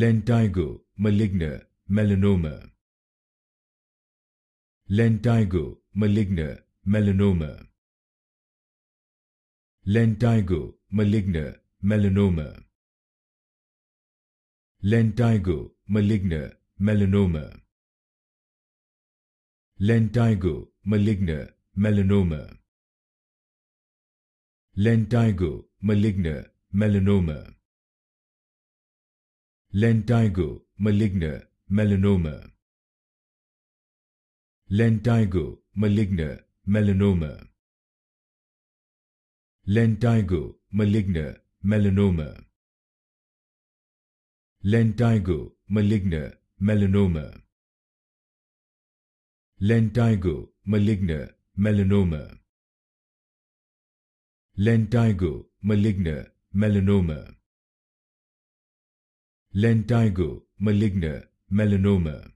lentigo, maligna, melanoma. Lentigo, maligna, melanoma. Lentigo, maligna, melanoma. Lentigo, maligna, melanoma. Lentigo, maligna, melanoma. Lentigo, maligna, melanoma lentigo, maligna, melanoma. Lentigo, maligna, melanoma. Lentigo, maligna, melanoma. Lentigo, maligna, melanoma. Lentigo, maligna, melanoma. Lentigo, maligna, melanoma lentigo, maligna, melanoma.